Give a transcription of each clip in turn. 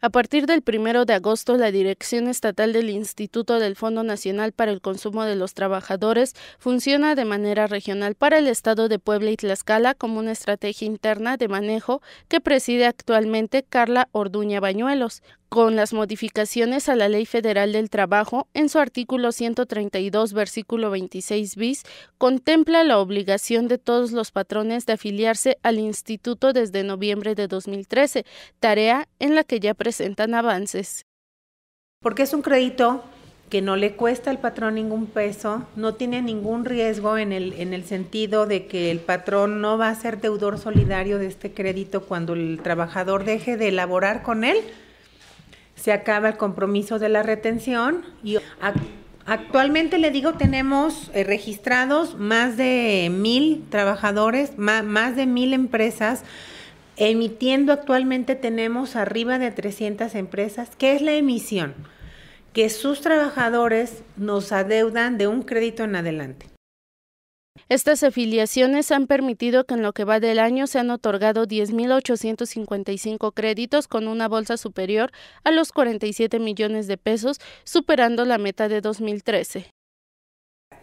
A partir del 1 de agosto, la Dirección Estatal del Instituto del Fondo Nacional para el Consumo de los Trabajadores funciona de manera regional para el Estado de Puebla y Tlaxcala como una estrategia interna de manejo que preside actualmente Carla Orduña Bañuelos con las modificaciones a la Ley Federal del Trabajo, en su artículo 132, versículo 26 bis, contempla la obligación de todos los patrones de afiliarse al instituto desde noviembre de 2013, tarea en la que ya presentan avances. Porque es un crédito que no le cuesta al patrón ningún peso, no tiene ningún riesgo en el, en el sentido de que el patrón no va a ser deudor solidario de este crédito cuando el trabajador deje de elaborar con él se acaba el compromiso de la retención y actualmente le digo tenemos eh, registrados más de mil trabajadores, más, de mil empresas. Emitiendo actualmente tenemos arriba de 300 empresas. que es la emisión? Que sus trabajadores nos adeudan de un crédito en adelante. Estas afiliaciones han permitido que en lo que va del año se han otorgado 10.855 créditos con una bolsa superior a los 47 millones de pesos, superando la meta de 2013.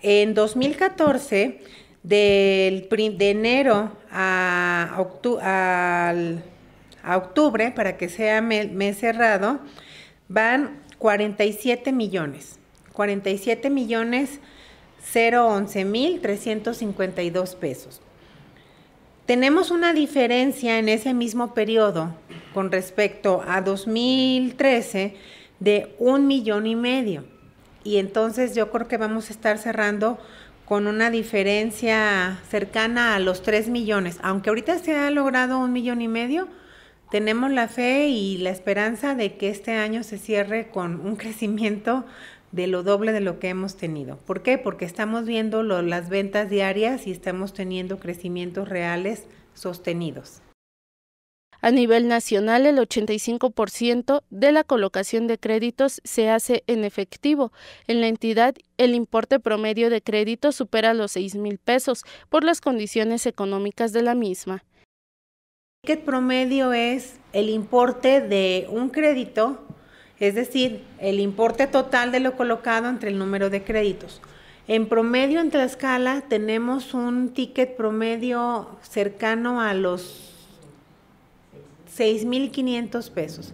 En 2014, del, de enero a, octubre, para que sea mes, mes cerrado, van 47 millones. 47 millones mil 011.352 pesos. Tenemos una diferencia en ese mismo periodo con respecto a 2013 de un millón y medio. Y entonces yo creo que vamos a estar cerrando con una diferencia cercana a los 3 millones. Aunque ahorita se ha logrado un millón y medio, tenemos la fe y la esperanza de que este año se cierre con un crecimiento de lo doble de lo que hemos tenido. ¿Por qué? Porque estamos viendo las ventas diarias y estamos teniendo crecimientos reales sostenidos. A nivel nacional, el 85% de la colocación de créditos se hace en efectivo. En la entidad, el importe promedio de crédito supera los 6 mil pesos por las condiciones económicas de la misma. El ticket promedio es el importe de un crédito es decir, el importe total de lo colocado entre el número de créditos. En promedio, entre la escala, tenemos un ticket promedio cercano a los 6.500 pesos.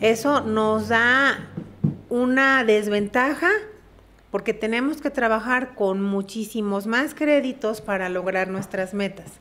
Eso nos da una desventaja porque tenemos que trabajar con muchísimos más créditos para lograr nuestras metas.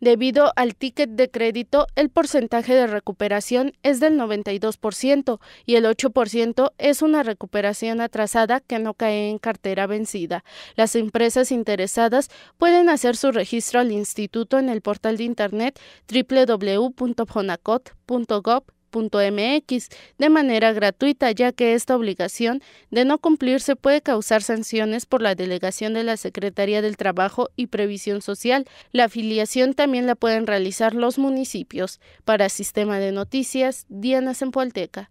Debido al ticket de crédito, el porcentaje de recuperación es del 92% y el 8% es una recuperación atrasada que no cae en cartera vencida. Las empresas interesadas pueden hacer su registro al instituto en el portal de internet www.jonacot.gov .mx de manera gratuita, ya que esta obligación de no cumplirse puede causar sanciones por la delegación de la Secretaría del Trabajo y Previsión Social. La afiliación también la pueden realizar los municipios. Para Sistema de Noticias, Diana Zempoalteca.